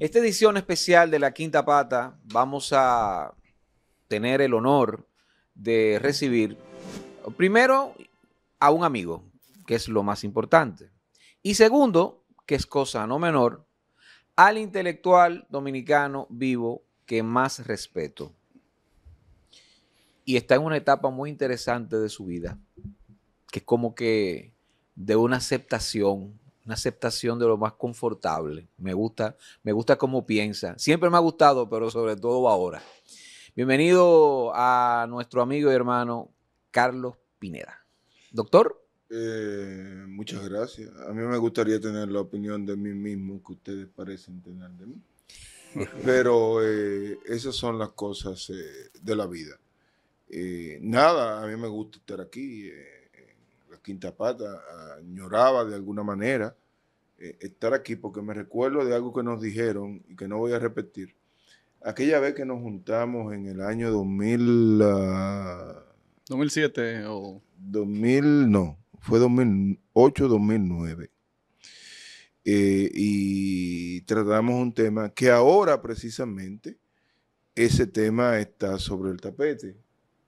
Esta edición especial de La Quinta Pata vamos a tener el honor de recibir primero a un amigo, que es lo más importante. Y segundo, que es cosa no menor, al intelectual dominicano vivo que más respeto. Y está en una etapa muy interesante de su vida, que es como que de una aceptación una aceptación de lo más confortable. Me gusta, me gusta como piensa. Siempre me ha gustado, pero sobre todo ahora. Bienvenido a nuestro amigo y hermano Carlos Pineda. Doctor. Eh, muchas gracias. A mí me gustaría tener la opinión de mí mismo que ustedes parecen tener de mí. Pero eh, esas son las cosas eh, de la vida. nada, a mí me gusta estar aquí. Quinta Pata añoraba de alguna manera eh, estar aquí porque me recuerdo de algo que nos dijeron y que no voy a repetir. Aquella vez que nos juntamos en el año 2000... 2007 ah, o... 2000, no, fue 2008, 2009. Eh, y tratamos un tema que ahora precisamente ese tema está sobre el tapete,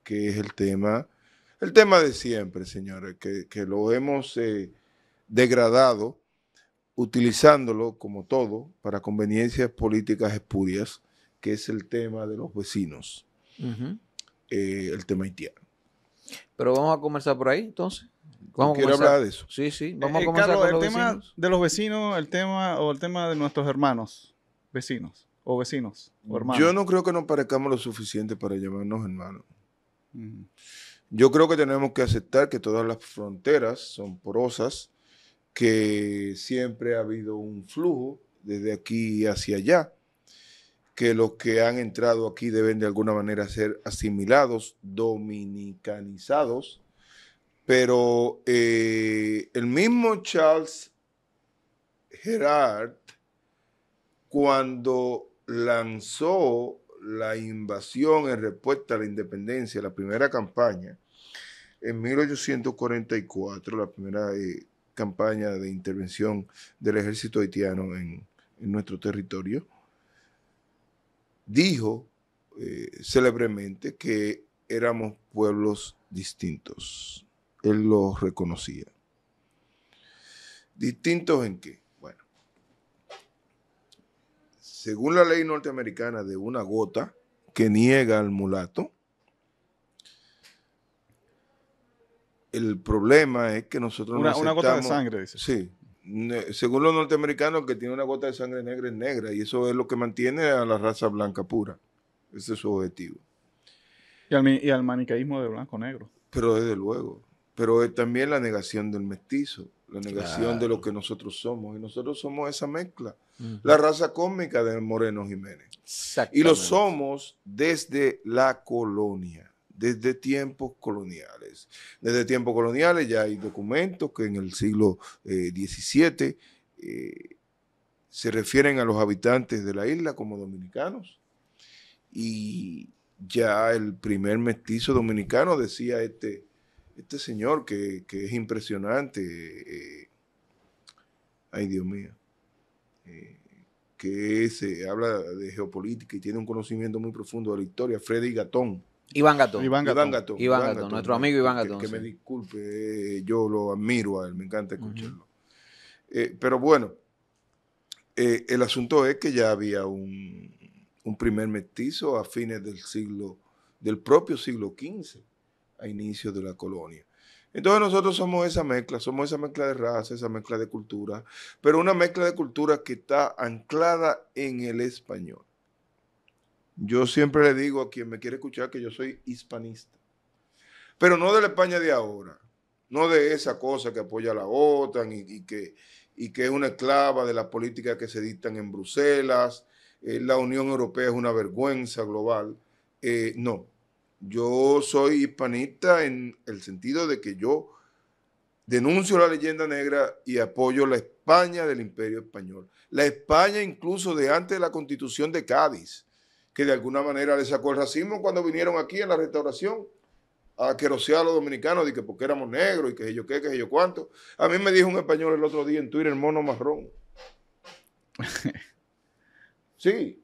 que es el tema el tema de siempre, señores, que, lo hemos eh, degradado utilizándolo como todo para conveniencias políticas espurias, que es el tema de los vecinos, eh, el tema haitiano. Pero vamos a comenzar por ahí, entonces. Quiero hablar de eso. Sí, sí. Vamos a eh, comenzar con el tema de los vecinos, el tema o el tema de nuestros hermanos vecinos o vecinos o hermanos. Yo no creo que nos parezcamos lo suficiente para llamarnos hermanos. Yo creo que tenemos que aceptar que todas las fronteras son porosas, que siempre ha habido un flujo desde aquí hacia allá, que los que han entrado aquí deben de alguna manera ser asimilados, dominicanizados, pero eh, el mismo Charles Gerard, cuando lanzó la invasión en respuesta a la independencia, la primera campaña, en 1844, la primera eh, campaña de intervención del ejército haitiano en, nuestro territorio, dijo eh, célebremente que éramos pueblos distintos. Él los reconocía. ¿Distintos en qué? según la ley norteamericana de una gota que niega al mulato, el problema es que nosotros una, no una gota de sangre, dice. Sí. Según los norteamericanos, que tiene una gota de sangre negra es negra, y eso es lo que mantiene a la raza blanca pura. Ese es su objetivo. Y al, y maniqueísmo de blanco-negro. Pero desde luego. Pero es también la negación del mestizo la negación de lo que nosotros somos. Y nosotros somos esa mezcla, la raza cósmica de Moreno Jiménez. Y lo somos desde la colonia, desde tiempos coloniales. Desde tiempos coloniales ya hay documentos que en el siglo XVII eh, eh, se refieren a los habitantes de la isla como dominicanos. Y ya el primer mestizo dominicano decía este este señor que, es impresionante, eh, ay Dios mío, eh, que se eh, habla de geopolítica y tiene un conocimiento muy profundo de la historia, Freddy Gatón. Iván Gatón. Iván Gatón. nuestro amigo Iván Gatón. Que, me disculpe, yo lo admiro a él, me encanta escucharlo. pero bueno, el asunto es que ya había un, un primer mestizo a fines del siglo, del propio siglo XV a inicios de la colonia. Entonces nosotros somos esa mezcla, somos esa mezcla de raza, esa mezcla de cultura, pero una mezcla de cultura que está anclada en el español. Yo siempre le digo a quien me quiere escuchar que yo soy hispanista, pero no de la España de ahora, no de esa cosa que apoya a la OTAN y, que, y que es una esclava de las políticas que se dictan en Bruselas, eh, la Unión Europea es una vergüenza global. Eh, no, yo soy hispanista en el sentido de que yo denuncio la leyenda negra y apoyo la España del Imperio Español. La España incluso de antes de la constitución de Cádiz, que de alguna manera le sacó el racismo cuando vinieron aquí en la restauración a querosear a los dominicanos de que porque éramos negros y que yo qué, que yo cuánto. A mí me dijo un español el otro día en Twitter, el mono marrón. Sí,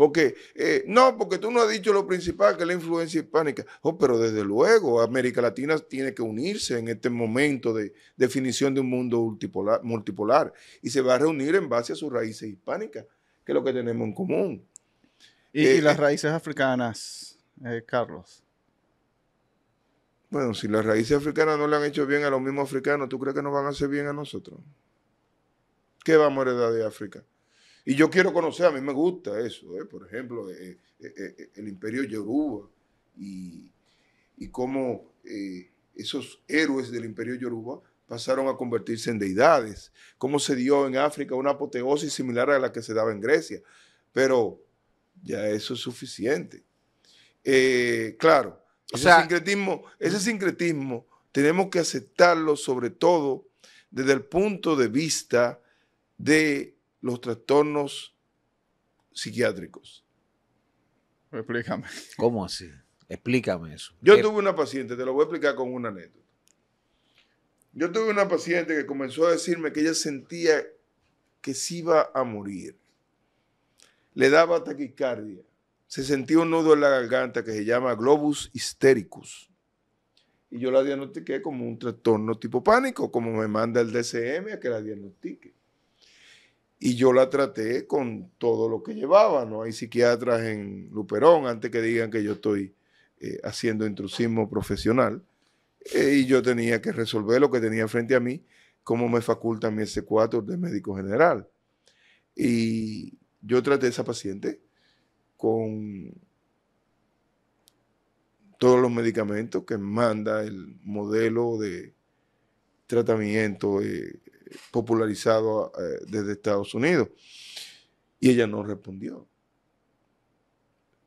porque, eh, no, porque tú no has dicho lo principal, que es la influencia hispánica. Oh, pero desde luego, América Latina tiene que unirse en este momento de definición de un mundo multipolar, y se va a reunir en base a sus raíces hispánicas, que es lo que tenemos en común. ¿Y, eh, las eh, raíces africanas, Carlos? Bueno, si las raíces africanas no le han hecho bien a los mismos africanos, ¿tú crees que nos van a hacer bien a nosotros? ¿Qué vamos a heredar de África? Y yo quiero conocer, a mí me gusta eso, ¿eh? por ejemplo, eh, eh, el imperio Yoruba y, y cómo esos héroes del imperio Yoruba pasaron a convertirse en deidades, cómo se dio en África una apoteosis similar a la que se daba en Grecia, pero ya eso es suficiente. claro, sincretismo, ese sincretismo tenemos que aceptarlo sobre todo desde el punto de vista de los trastornos psiquiátricos. Explícame. ¿Cómo así? Explícame eso. Yo eh, tuve una paciente, te lo voy a explicar con una anécdota. Yo tuve una paciente que comenzó a decirme que ella sentía que se iba a morir. Le daba taquicardia. Se sentía un nudo en la garganta que se llama globus hystericus. Y yo la diagnostiqué como un trastorno tipo pánico, como me manda el DCM a que la diagnostique. Y yo la traté con todo lo que llevaba. No hay psiquiatras en Luperón, antes que digan que yo estoy eh, haciendo intrusismo profesional. Eh, y yo tenía que resolver lo que tenía frente a mí, como me faculta mi S4 de médico general. Y yo traté a esa paciente con todos los medicamentos que manda el modelo de tratamiento eh, popularizado eh, desde Estados Unidos. Y ella no respondió.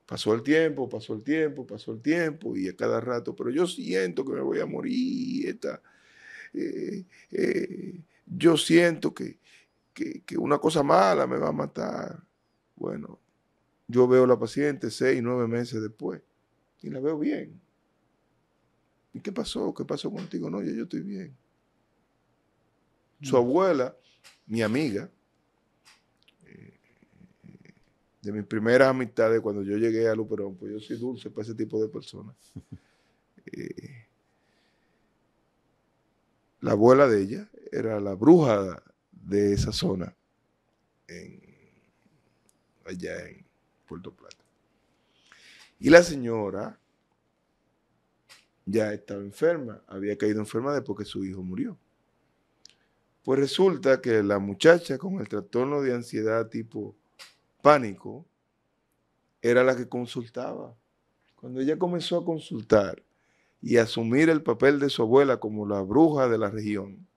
Pasó el tiempo, pasó el tiempo, pasó el tiempo, y a cada rato, pero yo siento que me voy a morir. Eh, eh, yo siento que, que, una cosa mala me va a matar. Bueno, yo veo a la paciente seis, nueve meses después y la veo bien. ¿Y qué pasó? ¿Qué pasó contigo? No, yo estoy bien. Su mm. abuela, mi amiga, eh, eh, de mis primeras amistades cuando yo llegué a Luperón, pues yo soy dulce para ese tipo de personas. Eh, la abuela de ella era la bruja de esa zona, allá en Puerto Plata. Y la señora ya estaba enferma, había caído enferma después que su hijo murió. Pues resulta que la muchacha con el trastorno de ansiedad tipo pánico era la que consultaba. Cuando ella comenzó a consultar y a asumir el papel de su abuela como la bruja de la región,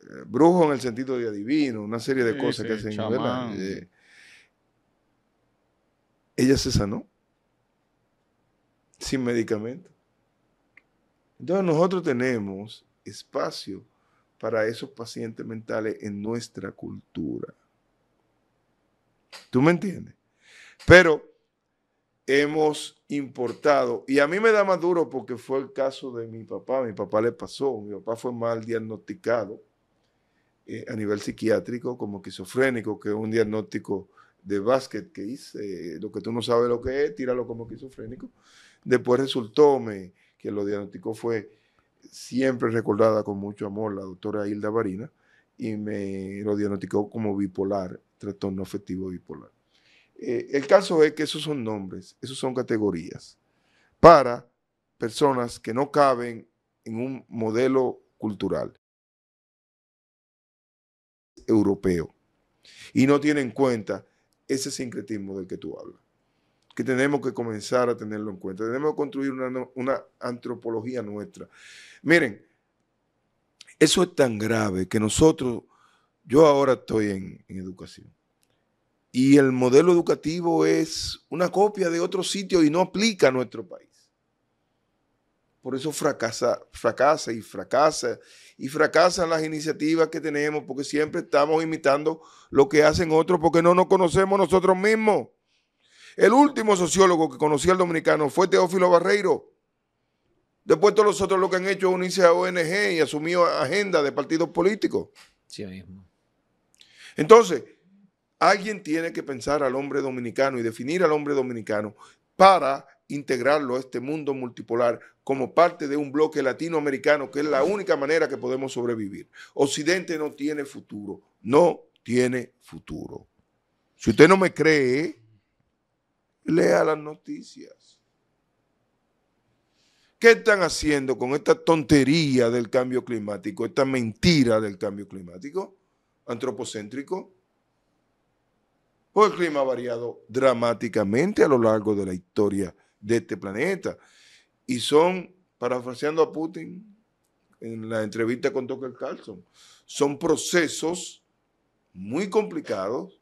eh, brujo en el sentido de adivino, una serie de cosas que hacen, ¿verdad? Eh, ella se sanó sin medicamento. Entonces nosotros tenemos espacio para esos pacientes mentales en nuestra cultura. ¿Tú me entiendes? Pero hemos importado, y a mí me da más duro porque fue el caso de mi papá, mi papá le pasó, mi papá fue mal diagnosticado eh, a nivel psiquiátrico como esquizofrénico, que es un diagnóstico de basket que hice lo que tú no sabes lo que es, tíralo como esquizofrénico. Después resultó que lo diagnosticó fue siempre recordada con mucho amor, la doctora Hilda Barina, y me lo diagnosticó como bipolar, trastorno afectivo bipolar. Eh, el caso es que esos son nombres, esos son categorías para personas que no caben en un modelo cultural europeo y no tienen en cuenta ese sincretismo del que tú hablas que tenemos que comenzar a tenerlo en cuenta. Tenemos que construir una, antropología nuestra. Miren, eso es tan grave que nosotros, yo ahora estoy en, educación y el modelo educativo es una copia de otro sitio y no aplica a nuestro país. Por eso fracasa, fracasa y fracasa y fracasan las iniciativas que tenemos porque siempre estamos imitando lo que hacen otros porque no nos conocemos nosotros mismos. El último sociólogo que conocí al dominicano fue Teófilo Barreiro. Después todos los otros lo que han hecho es unirse a ONG y asumir agenda de partidos políticos. Sí, mismo. Entonces, alguien tiene que pensar al hombre dominicano y definir al hombre dominicano para integrarlo a este mundo multipolar como parte de un bloque latinoamericano, que es la única manera que podemos sobrevivir. Occidente no tiene futuro, no tiene futuro. Si usted no me cree, Lea las noticias. ¿Qué están haciendo con esta tontería del cambio climático, esta mentira del cambio climático antropocéntrico? Pues el clima ha variado dramáticamente a lo largo de la historia de este planeta. Y son, parafraseando a Putin en la entrevista con Tucker Carlson, son procesos muy complicados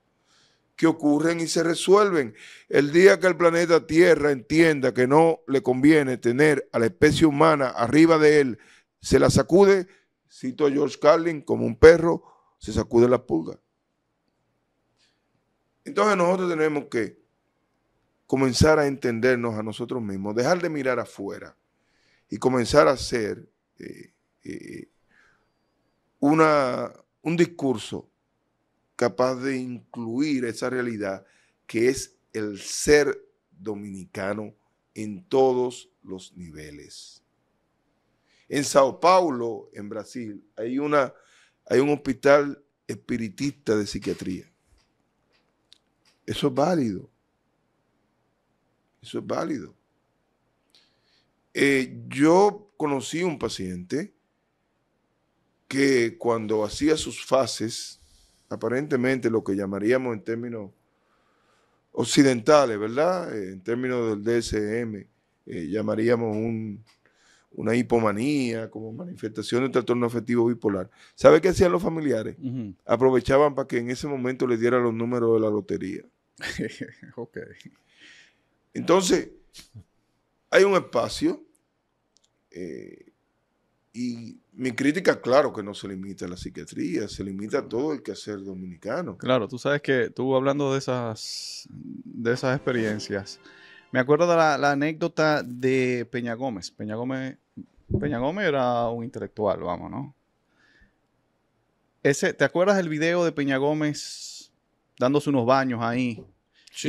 que ocurren y se resuelven. El día que el planeta Tierra entienda que no le conviene tener a la especie humana arriba de él, se la sacude, cito a George Carlin, como un perro se sacude la pulga. Entonces nosotros tenemos que comenzar a entendernos a nosotros mismos, dejar de mirar afuera y comenzar a hacer eh, eh, una, un discurso capaz de incluir esa realidad que es el ser dominicano en todos los niveles. En Sao Paulo, en Brasil, hay, una, hay un hospital espiritista de psiquiatría. Eso es válido. Eso es válido. Eh, yo conocí un paciente que cuando hacía sus fases aparentemente lo que llamaríamos en términos occidentales, ¿verdad? Eh, en términos del DSM, eh, llamaríamos una hipomanía, como manifestación de un trastorno afectivo bipolar. ¿Sabe qué hacían los familiares? Aprovechaban para que en ese momento les diera los números de la lotería. ok. Entonces, hay un espacio eh, y mi crítica, claro que no se limita a la psiquiatría, se limita a todo el quehacer dominicano. Claro, tú sabes que tú hablando de esas, de esas experiencias, me acuerdo de la, anécdota de Peña Gómez. Peña Gómez. Peña Gómez era un intelectual, vamos, ¿no? Ese, ¿Te acuerdas del video de Peña Gómez dándose unos baños ahí?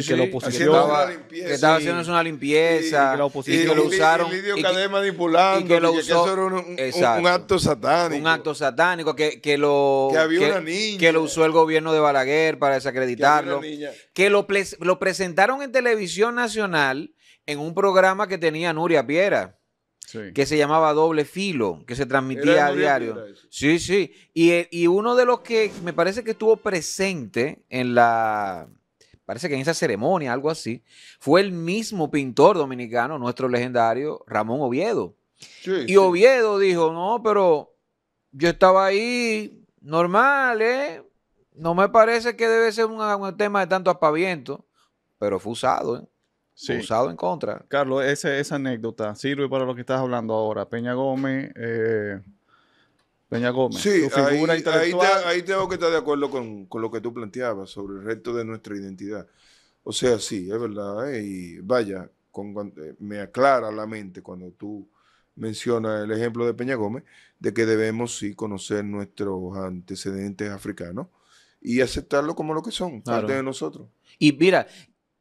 que la oposición estaba, haciendo una limpieza que la oposición lo usaron y, que, lo usó, un, acto satánico un acto satánico que, lo que había una niña que lo usó el gobierno de Balaguer para desacreditarlo que, lo, presentaron en televisión nacional en un programa que tenía Nuria Piera que se llamaba Doble Filo, que se transmitía a diario. Sí, sí. Eh, y, uno de los que me parece que estuvo presente en la, parece que en esa ceremonia, algo así, fue el mismo pintor dominicano, nuestro legendario Ramón Oviedo. y Oviedo dijo, no, pero yo estaba ahí normal, ¿eh? No me parece que debe ser un, tema de tanto apaviento, pero fue usado, ¿eh? Usado en contra. Carlos, ese, esa anécdota sirve para lo que estás hablando ahora. Peña Gómez, eh, Peña Gómez. Sí, ahí, tengo que estar de acuerdo con, lo que tú planteabas sobre el resto de nuestra identidad. O sea, sí, es verdad. Eh, y vaya, eh, me aclara la mente cuando tú mencionas el ejemplo de Peña Gómez, de que debemos sí conocer nuestros antecedentes africanos y aceptarlo como lo que son, parte de nosotros. Y mira,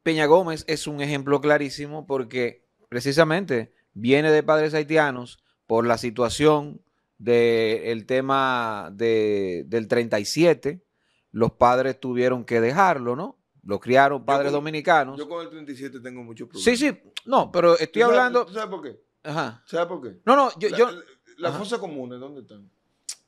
Peña Gómez es un ejemplo clarísimo porque precisamente viene de padres haitianos por la situación del tema de, del 37, los padres tuvieron que dejarlo, ¿no? Lo criaron padres dominicanos. Yo con el 37 tengo muchos problemas. Sí, sí, no, pero estoy hablando... Sabes, por qué? Ajá. ¿Sabes por qué? No, no, yo... La, yo... Las fosas comunes, ¿dónde están?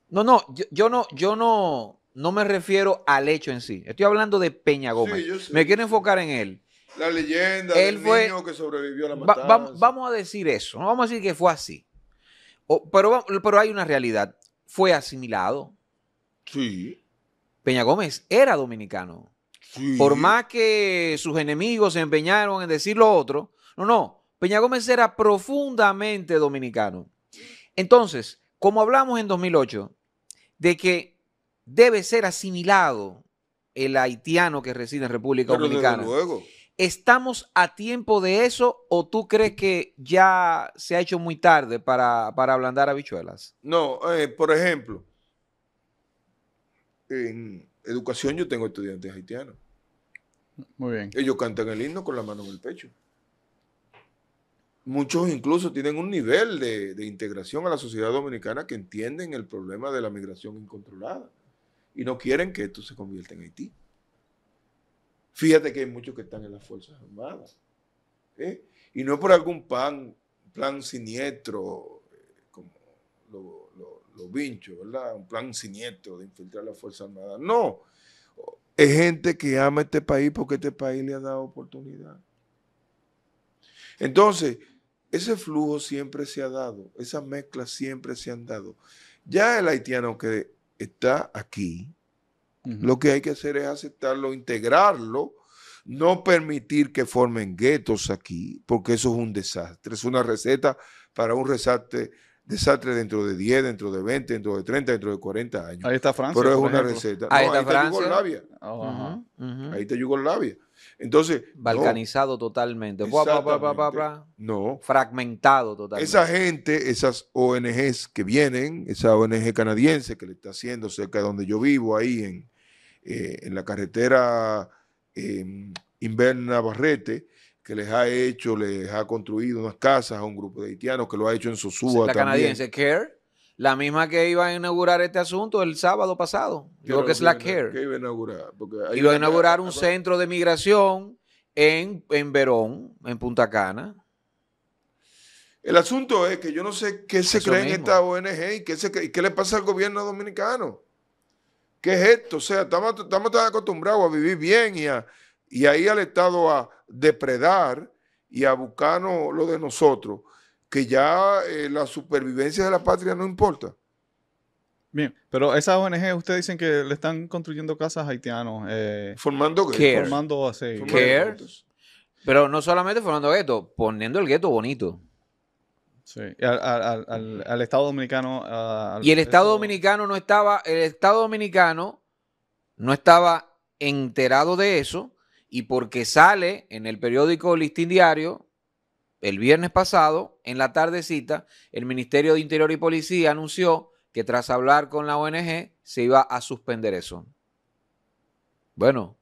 No, no, yo, no, yo no, no me refiero al hecho en sí. Estoy hablando de Peña Gómez. me quiero enfocar en él. La leyenda del niño que sobrevivió a la matanza. vamos a decir eso. No vamos a decir que fue así pero, pero hay una realidad. Fue asimilado. Sí. Peña Gómez era dominicano. Sí. Por más que sus enemigos se empeñaron en decir lo otro, no, no, Peña Gómez era profundamente dominicano. Entonces, como hablamos en 2008, de que debe ser asimilado el haitiano que reside en República Dominicana. ¿Estamos a tiempo de eso o tú crees que ya se ha hecho muy tarde para, para ablandar habichuelas? No, eh, por ejemplo, en educación yo tengo estudiantes haitianos. Muy bien. Ellos cantan el himno con la mano en el pecho. Muchos incluso tienen un nivel de integración a la sociedad dominicana que entienden el problema de la migración incontrolada y no quieren que esto se convierta en Haití. Fíjate que hay muchos que están en las Fuerzas Armadas. Y no por algún plan, plan siniestro, eh, como los lo, vinchos, ¿verdad? Un plan siniestro de infiltrar las Fuerzas Armadas. No. Es gente que ama este país porque este país le ha dado oportunidad. Entonces, ese flujo siempre se ha dado, esas mezclas siempre se han dado. Ya el haitiano que está aquí, lo que hay que hacer es aceptarlo, integrarlo, no permitir que formen guetos aquí, porque eso es un desastre, es una receta para un desastre, desastre dentro de 10, dentro de 20, dentro de 30, dentro de 40 años. Ahí está Francia. Pero es una receta. ahí, está Yugoslavia. Oh, ahí está Yugoslavia. Entonces. Balcanizado totalmente. no. Fragmentado totalmente. Esa gente, esas ONGs que vienen, esa ONG canadiense que le está haciendo cerca de donde yo vivo, ahí en, eh, en la carretera em, Inverna Barrete, que les ha hecho, les ha construido unas casas a un grupo de haitianos que lo ha hecho en Sosúa. La canadiense CARE, la misma que iba a inaugurar este asunto el sábado pasado. Yo creo que es la CARE. iba a inaugurar? iba a inaugurar un centro de migración en, Verón, en Punta Cana. El asunto es que yo no sé qué se cree en esta ONG y qué, qué le pasa al gobierno dominicano. ¿Qué es esto? O sea, estamos, estamos tan acostumbrados a vivir bien y, a, y ahí al Estado a depredar y a buscarnos lo de nosotros, que ya eh, la supervivencia de la patria no importa. Bien, pero esas ONG, ustedes dicen que le están construyendo casas a haitianos. Eh, formando guetos. Formando, así, Pero no solamente formando guetos, poniendo el gueto bonito al, Estado Dominicano. y el Estado Dominicano no estaba, el Estado Dominicano no estaba enterado de eso y porque sale en el periódico Listín Diario el viernes pasado, en la tardecita, el Ministerio de Interior y Policía anunció que tras hablar con la ONG se iba a suspender eso. Bueno,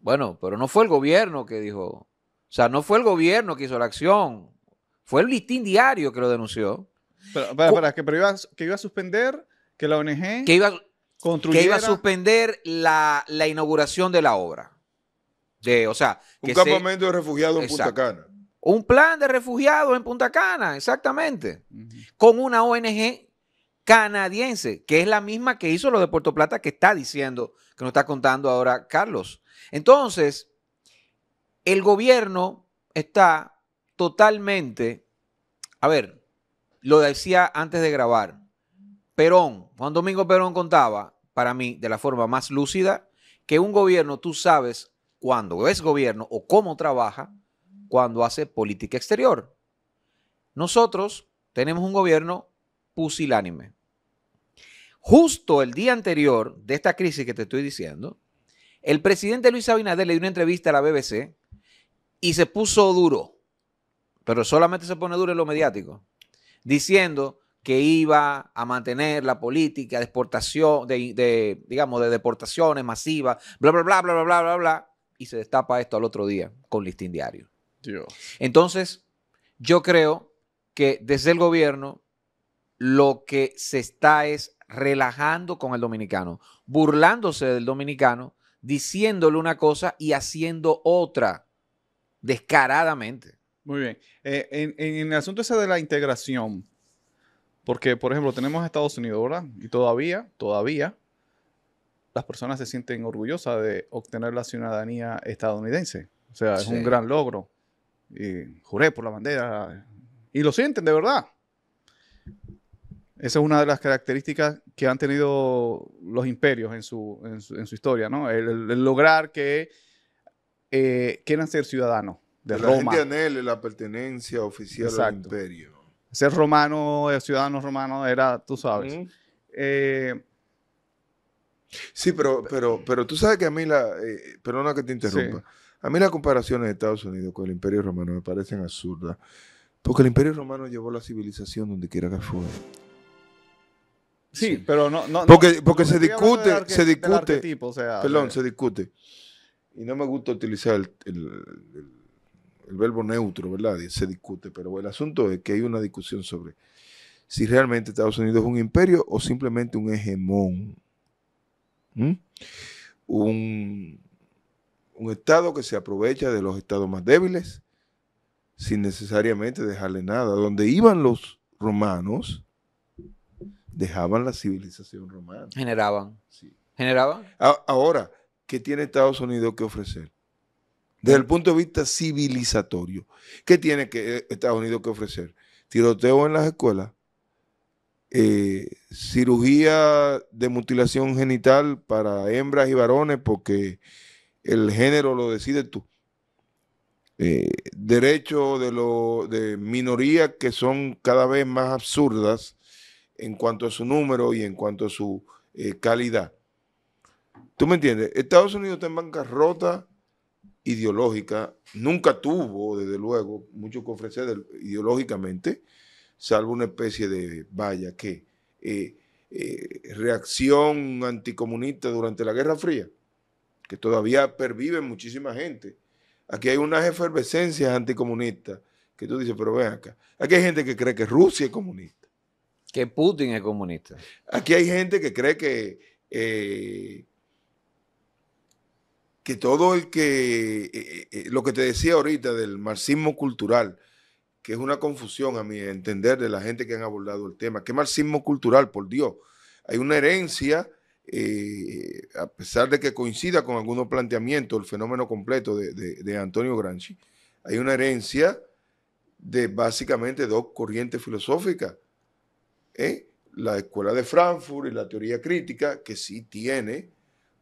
bueno, pero no fue el gobierno que dijo, o sea, no fue el gobierno que hizo la acción, fue el listín diario que lo denunció. Pero, que, iba, a suspender, que la ONG que iba, construyera... Que iba a suspender la, inauguración de la obra. De, o sea, un campamento de refugiados en Punta Cana. Un plan de refugiados en Punta Cana, exactamente. Con una ONG canadiense, que es la misma que hizo lo de Puerto Plata, que está diciendo, que nos está contando ahora Carlos. Entonces, el gobierno está totalmente, a ver, lo decía antes de grabar, Perón, Juan Domingo Perón contaba, para mí, de la forma más lúcida, que un gobierno tú sabes cuándo es gobierno o cómo trabaja cuando hace política exterior. Nosotros tenemos un gobierno pusilánime. Justo el día anterior de esta crisis que te estoy diciendo, el presidente Luis Abinader le dio una entrevista a la BBC y se puso duro pero solamente se pone duro en lo mediático, diciendo que iba a mantener la política de exportación, de, digamos, de deportaciones masivas, bla, bla, bla, bla, bla, bla, bla, bla, y se destapa esto al otro día con listín diario. Entonces, yo creo que desde el gobierno lo que se está es relajando con el dominicano, burlándose del dominicano, diciéndole una cosa y haciendo otra, descaradamente. Muy bien. Eh, en, el asunto ese de la integración, porque, por ejemplo, tenemos a Estados Unidos, ¿verdad? Y todavía, todavía, las personas se sienten orgullosas de obtener la ciudadanía estadounidense. O sea, es un gran logro. Y juré por la bandera. Y lo sienten, de verdad. Esa es una de las características que han tenido los imperios en su, en su, historia, ¿no? El, lograr que eh, quieran ser ciudadanos de Roma. La la pertenencia oficial al imperio. Ser romano, ciudadano romano, era, tú sabes. Eh, sí, pero, pero, pero tú sabes que a mí la. Eh, perdona que te interrumpa. A mí las comparaciones de Estados Unidos con el imperio romano me parecen absurdas. Porque el imperio romano llevó la civilización donde quiera que fuera. Sí, pero no, no porque porque se discute, se discute, perdón, se discute. Y no me gusta utilizar el el verbo neutro, ¿verdad? Se discute, pero el asunto es que hay una discusión sobre si realmente Estados Unidos es un imperio o simplemente un hegemón. Un, Estado que se aprovecha de los estados más débiles sin necesariamente dejarle nada. Donde iban los romanos, dejaban la civilización romana. Generaban. Generaban. ahora, ¿qué tiene Estados Unidos que ofrecer? desde el punto de vista civilizatorio. ¿Qué tiene que eh, Estados Unidos que ofrecer? Tiroteo en las escuelas, eh, cirugía de mutilación genital para hembras y varones porque el género lo decides tú. Eh, derecho de, de minorías que son cada vez más absurdas en cuanto a su número y en cuanto a su calidad. ¿Tú me entiendes? Estados Unidos está en bancarrota ideológica, nunca tuvo, desde luego, mucho que ofrecer ideológicamente, salvo una especie de vaya que eh, eh, reacción anticomunista durante la Guerra Fría, que todavía pervive muchísima gente. Aquí hay unas efervescencias anticomunistas que tú dices, pero ven acá. Aquí hay gente que cree que Rusia es comunista. Que Putin es comunista. Aquí hay gente que cree que eh, que todo el que, eh, eh, lo que te decía ahorita del marxismo cultural, que es una confusión a mi entender de la gente que han abordado el tema, ¿qué marxismo cultural, por Dios? Hay una herencia, eh, a pesar de que coincida con algunos planteamientos, el fenómeno completo de, Antonio Granchi, hay una herencia de básicamente dos corrientes filosóficas. La escuela de Frankfurt y la teoría crítica, que sí tiene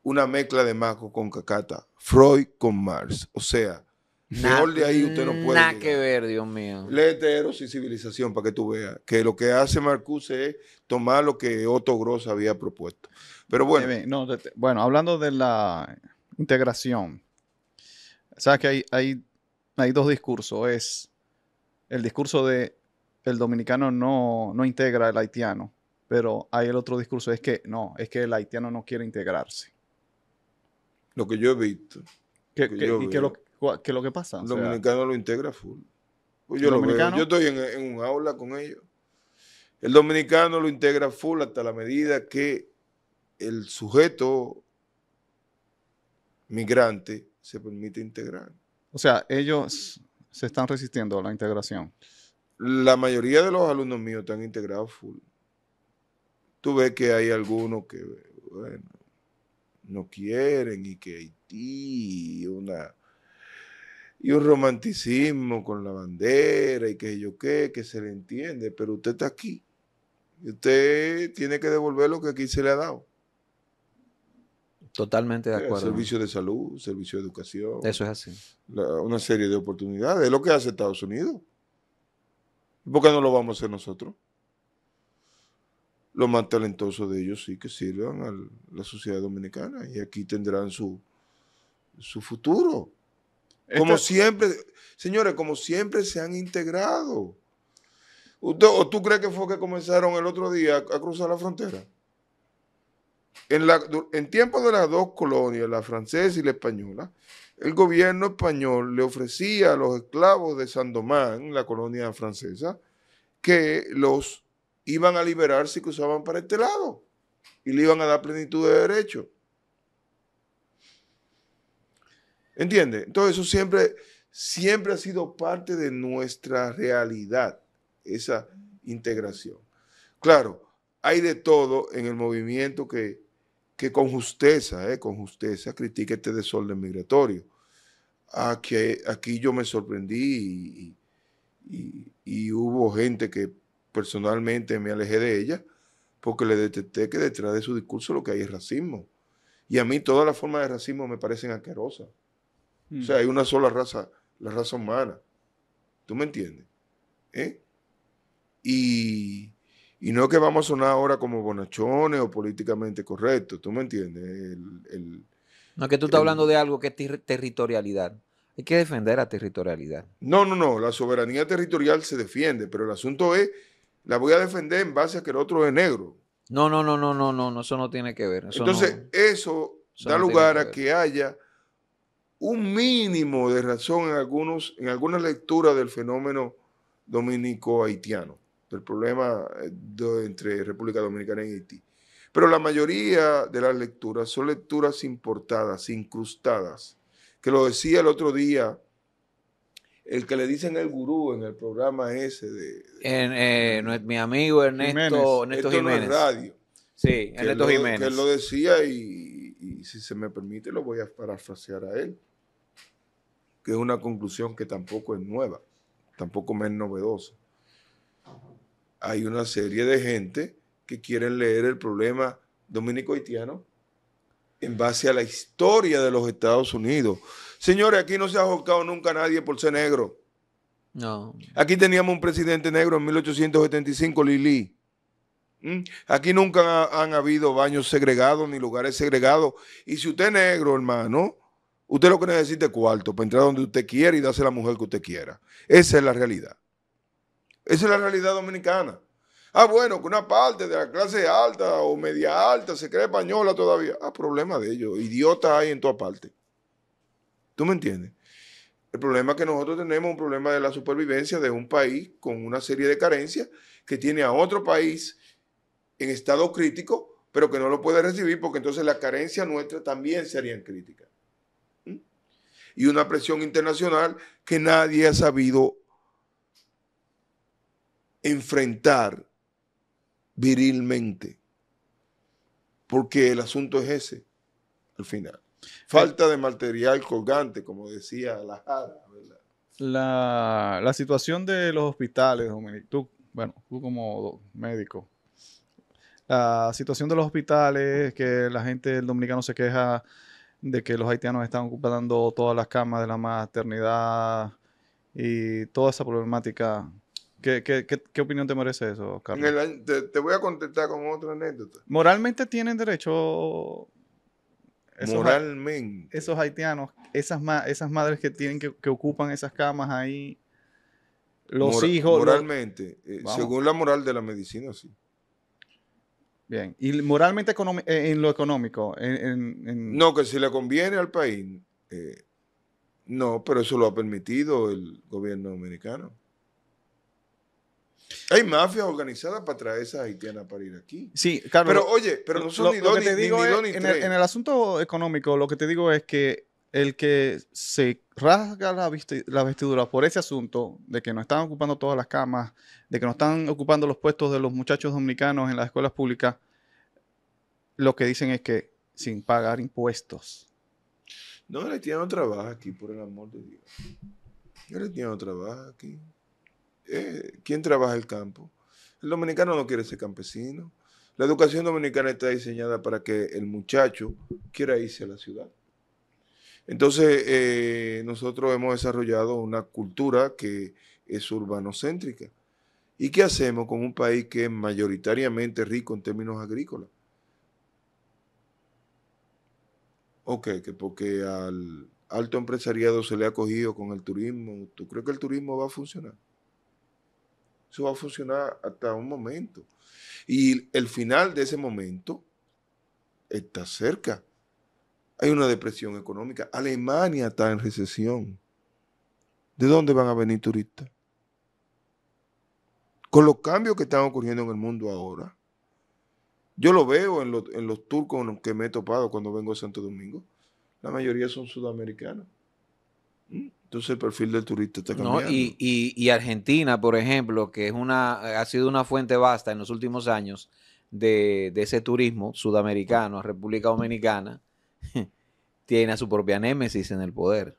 una mezcla de Majo con Cacata, Freud con Marx. O sea, de ahí usted no puede. Nada que ver, Dios mío. Léete Eros y Civilización para que tú veas que lo que hace Marcuse es tomar lo que Otto Gross había propuesto. Pero bueno. bueno, hablando de la integración, sabes que hay, hay, hay dos discursos. Es el discurso de el dominicano no, no integra al haitiano, pero hay el otro discurso, es que no, es que el haitiano no quiere integrarse. Lo que yo he visto. y que lo, que lo, que pasa. El dominicano lo integra full. Pues yo, estoy en, un aula con ellos. El dominicano lo integra full hasta la medida que el sujeto migrante se permite integrar. O sea, ellos se están resistiendo a la integración. La mayoría de los alumnos míos están integrados full. Tú ves que hay algunos que, no quieren y que Haití y una y un romanticismo con la bandera y que yo qué, que se le entiende, pero usted está aquí y usted tiene que devolver lo que aquí se le ha dado. Totalmente de eh, acuerdo. servicio de salud, servicio de educación. Eso es así. una serie de oportunidades. Es lo que hace Estados Unidos. ¿Por qué no lo vamos a hacer nosotros? los más talentosos de ellos sí que sirvan a la sociedad dominicana y aquí tendrán su, su futuro. Este como siempre, señores, como siempre se han integrado. Usted, ¿O tú crees que fue que comenzaron el otro día a, cruzar la frontera? En, la, en tiempo de las dos colonias, la francesa y la española, el gobierno español le ofrecía a los esclavos de Sandomán, la colonia francesa, que los iban a liberarse y cruzaban para este lado y le iban a dar plenitud de derecho. ¿Entiende? Entonces eso siempre, siempre ha sido parte de nuestra realidad, esa integración. Claro, hay de todo en el movimiento que, con justeza, eh, con justeza critica este desorden migratorio. Aquí, aquí yo me sorprendí y hubo gente que personalmente me alejé de ella porque le detecté que detrás de su discurso lo que hay es racismo. Y a mí todas las formas de racismo me parecen asquerosas. O sea, mm. hay una sola raza, la raza humana. ¿Tú me entiendes? ¿Eh? Y, no es que vamos a sonar ahora como bonachones o políticamente correctos, ¿tú me entiendes? El, no que tú estás hablando de algo que es territorialidad. Hay que defender la territorialidad. No, no, no. La soberanía territorial se defiende, pero el asunto es la voy a defender en base a que el otro es negro. No, no, no, no, no, no, eso no tiene que ver. Entonces, eso, da lugar a que haya un mínimo de razón en, algunos, en algunas lecturas del fenómeno dominico-haitiano, del problema eh, entre República Dominicana y Haití. Pero la mayoría de las lecturas son lecturas importadas, incrustadas, que lo decía el otro día el que le dicen el gurú en el programa ese de... Eh, mi amigo Ernesto Jiménez. Ernesto Jiménez. radio. Sí, Ernesto Jiménez. Que él lo decía y, y, si se me permite lo voy a parafrasear a él, que es una conclusión que tampoco es nueva, tampoco es novedosa. Hay una serie de gente que quieren leer el problema dominico-haitiano en base a la historia de los Estados Unidos Señores, aquí no se ha juzgado nunca nadie por ser negro. No. Aquí teníamos un presidente negro en 1875, Lili. ¿Mm? Aquí nunca han habido baños segregados ni lugares segregados. Y si usted es negro, hermano, usted lo que necesita es cuarto para entrar donde usted quiera y darse la mujer que usted quiera. Esa es la realidad. Esa es la realidad dominicana. Ah, bueno, que una parte de la clase alta o media alta se cree española todavía. Ah, problema de ellos. Idiotas hay en toda parte. ¿Tú me entiendes? El problema que nosotros tenemos es un problema de la supervivencia de un país con una serie de carencias que tiene a otro país en estado crítico, pero que no lo puede recibir porque entonces la carencia nuestra también serían críticas. Y una presión internacional que nadie ha sabido enfrentar virilmente, porque el asunto es ese, al final. Falta de material colgante, como decía la Jara, La, situación de los hospitales, Dominic, tú, bueno, tú como médico, la situación de los hospitales, que la gente del dominicano se queja de que los haitianos están ocupando todas las camas de la maternidad y toda esa problemática. ¿Qué, opinión te merece eso, Carlos? te, voy a contestar con otra anécdota. ¿Moralmente tienen derecho esos, moralmente. Esos haitianos, esas, esas madres que tienen que, ocupan esas camas ahí, los hijos. Moralmente, eh, según la moral de la medicina, sí. Bien, y moralmente eh, en lo económico. No, que si le conviene al país, eh, no, pero eso lo ha permitido el gobierno dominicano. Hay mafias organizadas para traer esas haitianas para ir aquí. Sí, claro. Pero oye, pero no son ni dos en, El, en el asunto económico, lo que te digo es que el que se rasga la, vestidura por ese asunto de que no están ocupando todas las camas, de que no están ocupando los puestos de los muchachos dominicanos en las escuelas públicas, lo que dicen es que sin pagar impuestos. No, el haitiano trabaja aquí, por el amor de Dios. El haitiano trabaja aquí. Eh, ¿Quién trabaja el campo? El dominicano no quiere ser campesino. La educación dominicana está diseñada para que el muchacho quiera irse a la ciudad. Entonces, eh, nosotros hemos desarrollado una cultura que es urbanocéntrica. ¿Y qué hacemos con un país que es mayoritariamente rico en términos agrícolas? Ok, que porque al alto empresariado se le ha cogido con el turismo, ¿tú crees que el turismo va a funcionar? Eso va a funcionar hasta un momento. Y el final de ese momento está cerca. Hay una depresión económica. Alemania está en recesión. ¿De dónde van a venir turistas? Con los cambios que están ocurriendo en el mundo ahora, yo lo veo en, los turcos que me he topado cuando vengo a Santo Domingo. La mayoría son sudamericanos. Entonces el perfil del turista está cambiando. y, Argentina, por ejemplo, que es una, ha sido una fuente vasta en los últimos años de, ese turismo sudamericano, a República Dominicana, tiene a su propia némesis en el poder,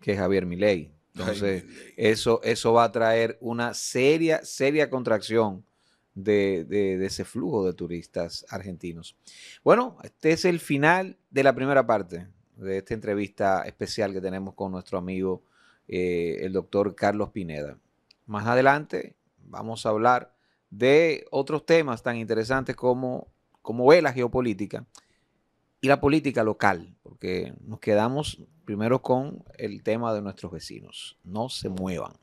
que es Javier Milei. Entonces, eso, eso va a traer una seria, seria contracción de, ese flujo de turistas argentinos. Bueno, este es el final de la primera parte de esta entrevista especial que tenemos con nuestro amigo eh, el doctor Carlos Pineda. Más adelante vamos a hablar de otros temas tan interesantes como, como ve la geopolítica y la política local, porque nos quedamos primero con el tema de nuestros vecinos. No se muevan.